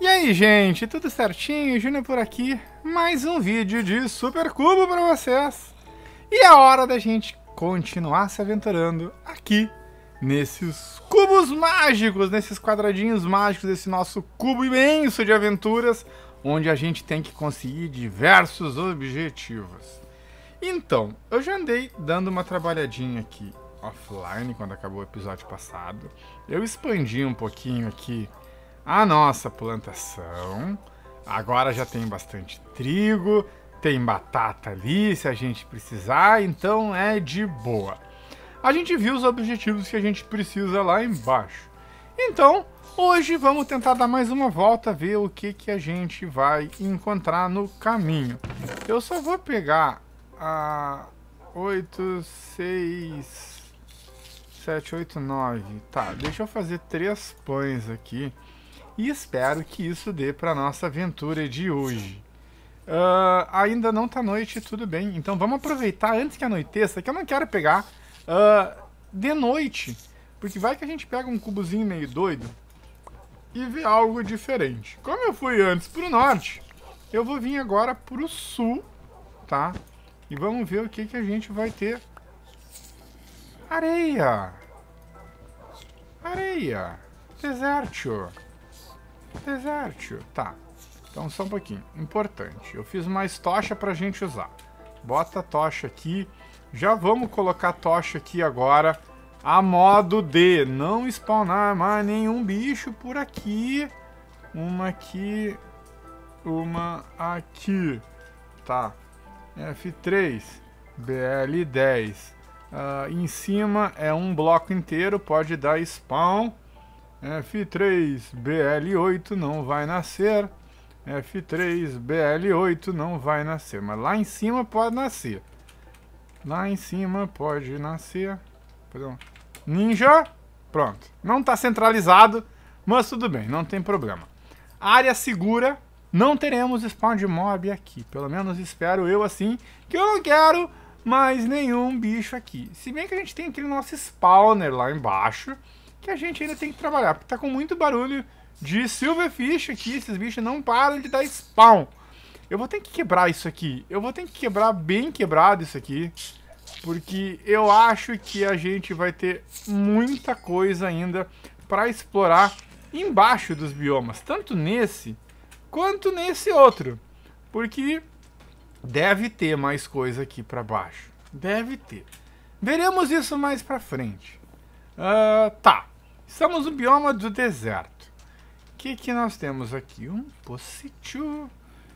E aí, gente, tudo certinho? Júnior por aqui. Mais um vídeo de Super Cubo para vocês. E é hora da gente continuar se aventurando aqui nesses cubos mágicos, nesses quadradinhos mágicos desse nosso cubo imenso de aventuras, onde a gente tem que conseguir diversos objetivos. Então, eu já andei dando uma trabalhadinha aqui offline quando acabou o episódio passado. Eu expandi um pouquinho aqui a nossa plantação. Agora já tem bastante trigo, tem batata ali se a gente precisar, então é de boa. A gente viu os objetivos que a gente precisa lá embaixo. Então, hoje vamos tentar dar mais uma volta, ver o que, que a gente vai encontrar no caminho. Eu só vou pegar a 8, 6, 7, 8, 9. Tá, deixa eu fazer três pães aqui. E espero que isso dê para nossa aventura de hoje. Uh, ainda não tá noite, tudo bem. Então vamos aproveitar antes que anoiteça, que eu não quero pegar uh, de noite. Porque vai que a gente pega um cubozinho meio doido e vê algo diferente. Como eu fui antes pro norte, eu vou vir agora pro sul, tá? E vamos ver o que, que a gente vai ter. Areia! Areia! Deserto! Deserto, tá. Então só um pouquinho. Importante, eu fiz mais tocha pra gente usar. Bota a tocha aqui. Já vamos colocar a tocha aqui agora a modo de não spawnar mais nenhum bicho por aqui. Uma aqui, uma aqui. Tá. F3, BL10. Uh, em cima é um bloco inteiro, pode dar spawn. F3BL8 não vai nascer. F3BL8 não vai nascer. Mas lá em cima pode nascer. Lá em cima pode nascer. Perdão. Ninja. Pronto. Não está centralizado, mas tudo bem, não tem problema. Área segura. Não teremos spawn de mob aqui. Pelo menos espero eu assim. Que eu não quero mais nenhum bicho aqui. Se bem que a gente tem aquele nosso spawner lá embaixo que a gente ainda tem que trabalhar, porque tá com muito barulho de silverfish aqui, esses bichos não param de dar spawn. Eu vou ter que quebrar isso aqui, eu vou ter que quebrar bem quebrado isso aqui, porque eu acho que a gente vai ter muita coisa ainda para explorar embaixo dos biomas, tanto nesse quanto nesse outro, porque deve ter mais coisa aqui para baixo, deve ter. Veremos isso mais para frente. Uh, tá. Estamos no bioma do deserto. O que, que nós temos aqui? Um positivo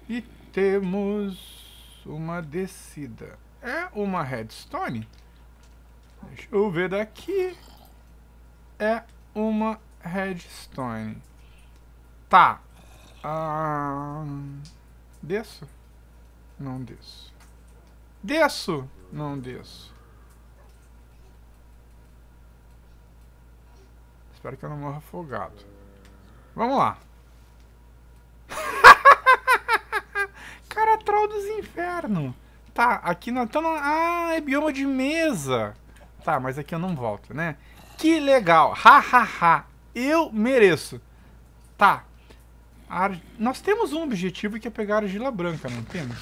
e temos uma descida. É uma redstone? Deixa eu ver daqui. É uma redstone. Tá. Ah, desço? Não desço. Desço? Não desço. Espero que eu não morra afogado. Vamos lá. Cara, troll dos infernos. Tá, aqui não estamos... Ah, é bioma de mesa. Tá, mas aqui eu não volto, né? Que legal. Ha, ha, ha. Eu mereço. Tá. Ar... Nós temos um objetivo que é pegar a argila branca, não temos?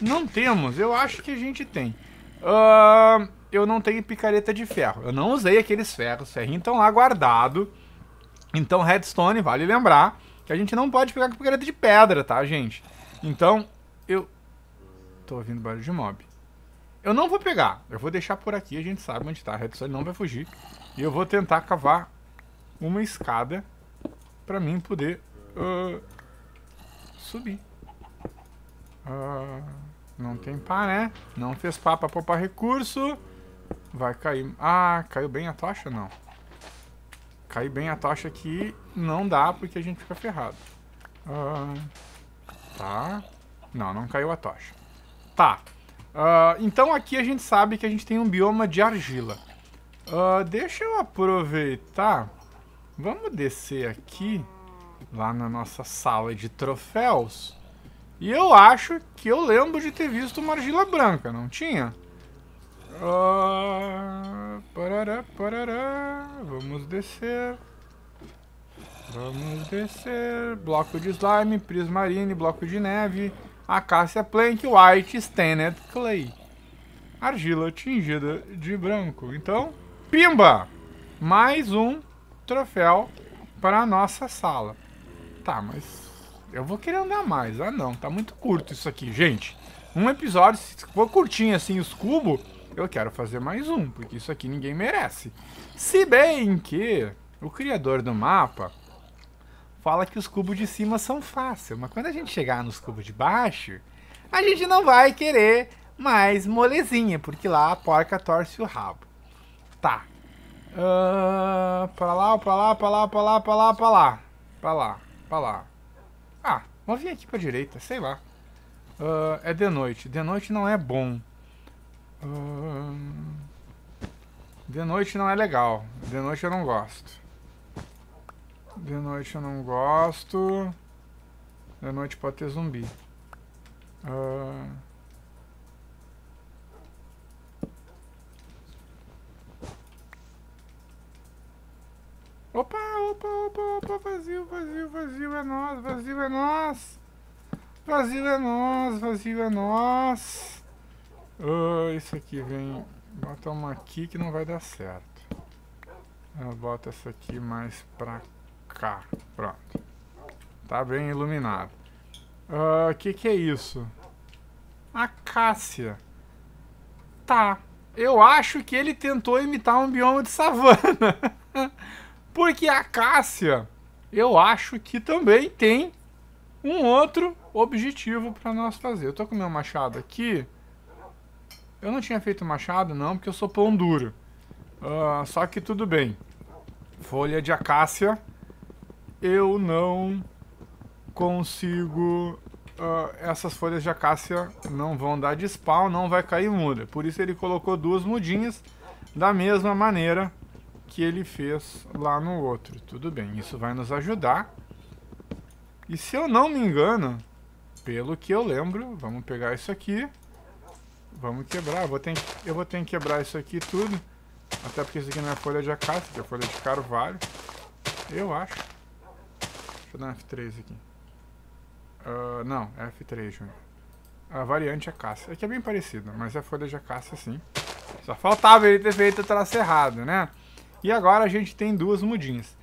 Não temos. Eu acho que a gente tem. Ahn... Uh eu não tenho picareta de ferro. Eu não usei aqueles ferros, ferrinhos estão lá guardados. Então, redstone, vale lembrar que a gente não pode pegar com picareta de pedra, tá, gente? Então, eu... Tô ouvindo barulho de mob. Eu não vou pegar. Eu vou deixar por aqui, a gente sabe onde tá. A redstone não vai fugir. E eu vou tentar cavar uma escada pra mim poder uh, subir. Uh, não tem pá, né? Não fez pá pra poupar recurso. Vai cair. Ah, caiu bem a tocha, Não. Caiu bem a tocha aqui. Não dá porque a gente fica ferrado. Ah, tá. Não, não caiu a tocha. Tá. Ah, então aqui a gente sabe que a gente tem um bioma de argila. Ah, deixa eu aproveitar. Vamos descer aqui. Lá na nossa sala de troféus. E eu acho que eu lembro de ter visto uma argila branca, não tinha? Oh, parará, parará. Vamos descer. Vamos descer. Bloco de slime, prismarine, bloco de neve, acácia plank, white, stained clay. Argila tingida de branco. Então, pimba! Mais um troféu para a nossa sala. Tá, mas eu vou querer andar mais. Ah não, tá muito curto isso aqui, gente. Um episódio, se for curtinho assim os cubos, eu quero fazer mais um, porque isso aqui ninguém merece. Se bem que o criador do mapa fala que os cubos de cima são fáceis, mas quando a gente chegar nos cubos de baixo, a gente não vai querer mais molezinha, porque lá a porca torce o rabo. Tá. Uh, pra lá, pra lá, pra lá, pra lá, pra lá, pra lá. Pra lá, pra lá. Ah, vou vir aqui pra direita, sei lá. Uh, é de noite. De noite não é bom. De noite não é legal. De noite eu não gosto. De noite eu não gosto. De noite pode ter zumbi. Uh... Opa, opa, opa, opa, vazio, vazio, vazio é nós, vazio é nós. Vazio é nós, vazio é nós. Oh, isso aqui vem... Bota uma aqui que não vai dar certo. Eu boto essa aqui mais pra cá. Pronto. Tá bem iluminado. O uh, que que é isso? Acácia. Tá. Eu acho que ele tentou imitar um bioma de savana. Porque a acácia, eu acho que também tem um outro objetivo para nós fazer. Eu tô com meu machado aqui. Eu não tinha feito machado, não, porque eu sou pão duro. Uh, só que tudo bem. Folha de acácia. Eu não consigo... Uh, essas folhas de acácia não vão dar de spawn, não vai cair muda. Por isso ele colocou duas mudinhas da mesma maneira que ele fez lá no outro. Tudo bem, isso vai nos ajudar. E se eu não me engano, pelo que eu lembro, vamos pegar isso aqui. Vamos quebrar. Vou ter, eu vou ter que quebrar isso aqui tudo. Até porque isso aqui não é folha de acácia, que é folha de carvalho. Eu acho. Deixa eu dar um F3 aqui. Uh, não, é F3, Júnior. A variante é caça É que é bem parecida, mas é folha de acácia sim. Só faltava ele ter feito o traço errado, né? E agora a gente tem duas mudinhas.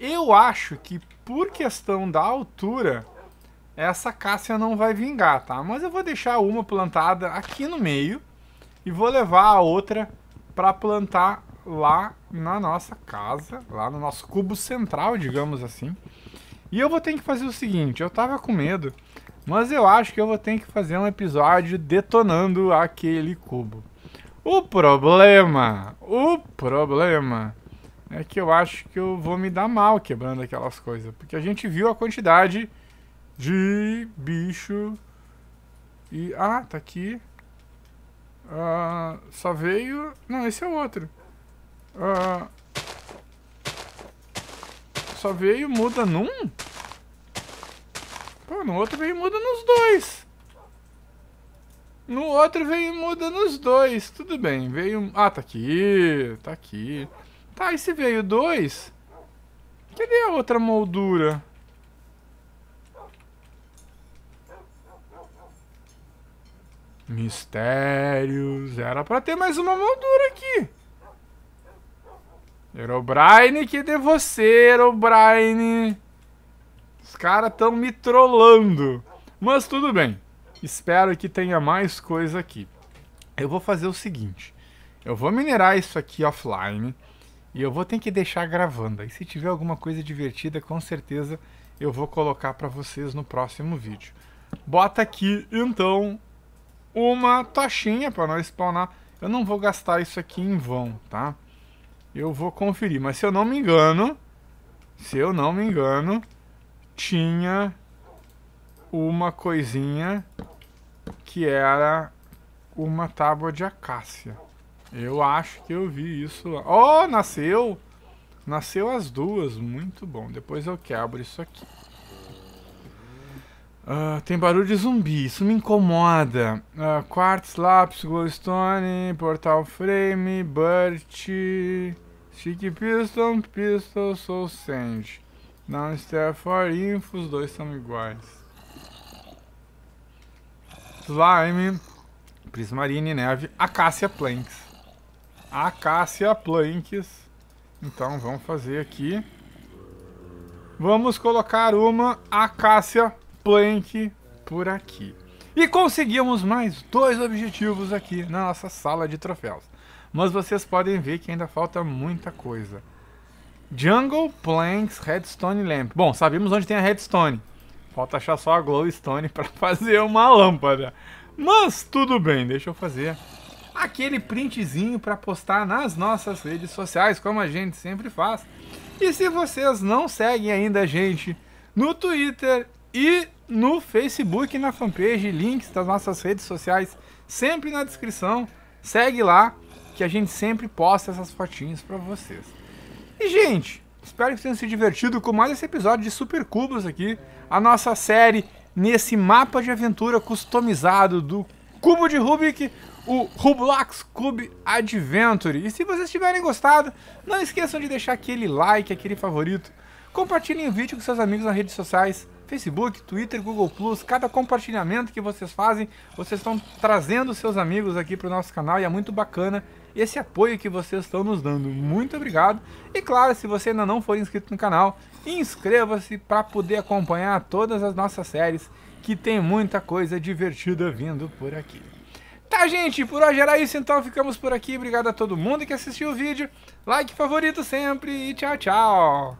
Eu acho que por questão da altura essa Cássia não vai vingar, tá? Mas eu vou deixar uma plantada aqui no meio e vou levar a outra para plantar lá na nossa casa, lá no nosso cubo central, digamos assim. E eu vou ter que fazer o seguinte, eu tava com medo, mas eu acho que eu vou ter que fazer um episódio detonando aquele cubo. O problema, o problema é que eu acho que eu vou me dar mal quebrando aquelas coisas, porque a gente viu a quantidade de bicho e... Ah, tá aqui. Ah, só veio... Não, esse é outro. Ah, só veio muda num? Pô, no outro veio muda nos dois. No outro veio muda nos dois. Tudo bem, veio... Ah, tá aqui, tá aqui. Tá, esse veio dois? Cadê a outra moldura? Mistérios. Era pra ter mais uma moldura aqui. Herobrine, que de você, Herobrine? Os caras estão me trollando. Mas tudo bem. Espero que tenha mais coisa aqui. Eu vou fazer o seguinte. Eu vou minerar isso aqui offline. E eu vou ter que deixar gravando. E se tiver alguma coisa divertida, com certeza eu vou colocar para vocês no próximo vídeo. Bota aqui, então, uma taxinha para nós spawnar. Eu não vou gastar isso aqui em vão, tá? Eu vou conferir, mas se eu não me engano, se eu não me engano, tinha uma coisinha que era uma tábua de acácia. Eu acho que eu vi isso lá. Oh, nasceu! Nasceu as duas, muito bom. Depois eu quebro isso aqui. Uh, tem barulho de zumbi, isso me incomoda. Uh, quartz, lápis, glowstone, portal frame, Burt, stick piston, pistol, soul sand. Não for info, os dois são iguais. Slime, prismarine, neve, acacia planks. acacia planks. Então vamos fazer aqui. Vamos colocar uma acacia planks plank por aqui. E conseguimos mais dois objetivos aqui na nossa sala de troféus. Mas vocês podem ver que ainda falta muita coisa. Jungle, Planks, Redstone Lamp. Bom, sabemos onde tem a Redstone. Falta achar só a Glowstone para fazer uma lâmpada. Mas tudo bem, deixa eu fazer aquele printzinho para postar nas nossas redes sociais, como a gente sempre faz. E se vocês não seguem ainda a gente no Twitter e no Facebook, na fanpage, links das nossas redes sociais, sempre na descrição. Segue lá que a gente sempre posta essas fotinhas para vocês. E gente, espero que tenham se divertido com mais esse episódio de Super Cubos aqui, a nossa série nesse mapa de aventura customizado do cubo de Rubik, o Roblox Cube Adventure. E se vocês tiverem gostado, não esqueçam de deixar aquele like, aquele favorito. Compartilhem o vídeo com seus amigos nas redes sociais Facebook, Twitter, Google Plus, cada compartilhamento que vocês fazem, vocês estão trazendo seus amigos aqui para o nosso canal e é muito bacana esse apoio que vocês estão nos dando. Muito obrigado. E claro, se você ainda não for inscrito no canal, inscreva-se para poder acompanhar todas as nossas séries, que tem muita coisa divertida vindo por aqui. Tá, gente, por hoje era isso, então ficamos por aqui. Obrigado a todo mundo que assistiu o vídeo. Like favorito sempre e tchau, tchau.